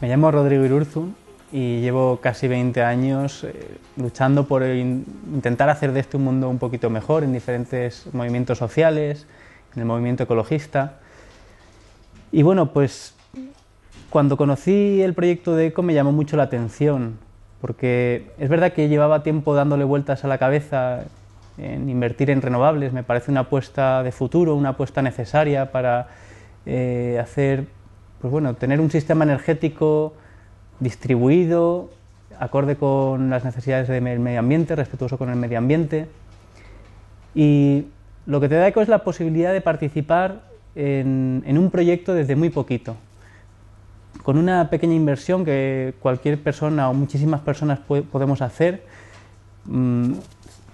Me llamo Rodrigo Irurzu y llevo casi 20 años eh, luchando por intentar hacer de este un mundo un poquito mejor en diferentes movimientos sociales, en el movimiento ecologista. Y bueno, pues cuando conocí el proyecto de ECO me llamó mucho la atención, porque es verdad que llevaba tiempo dándole vueltas a la cabeza en invertir en renovables, me parece una apuesta de futuro, una apuesta necesaria para eh, hacer pues bueno, tener un sistema energético distribuido, acorde con las necesidades del medio ambiente, respetuoso con el medio ambiente. Y lo que te da ECO es la posibilidad de participar en, un proyecto desde muy poquito, con una pequeña inversión que cualquier persona o muchísimas personas podemos hacer. Mm,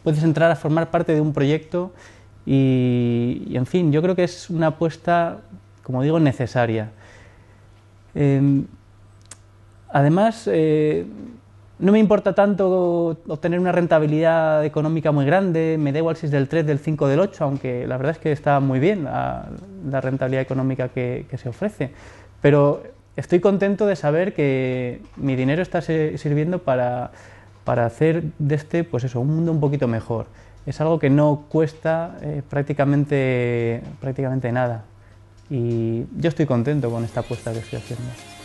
puedes entrar a formar parte de un proyecto y, en fin, yo creo que es una apuesta, como digo, necesaria. Em, además, eh, no me importa tanto obtener una rentabilidad económica muy grande, me da igual si es del 3, del 5, del 8, aunque la verdad es que está muy bien la, rentabilidad económica que, se ofrece. Pero estoy contento de saber que mi dinero está sirviendo para, hacer de este pues eso, un mundo un poquito mejor. Es algo que no cuesta eh, prácticamente, prácticamente nada y yo estoy contento con esta apuesta que estoy haciendo.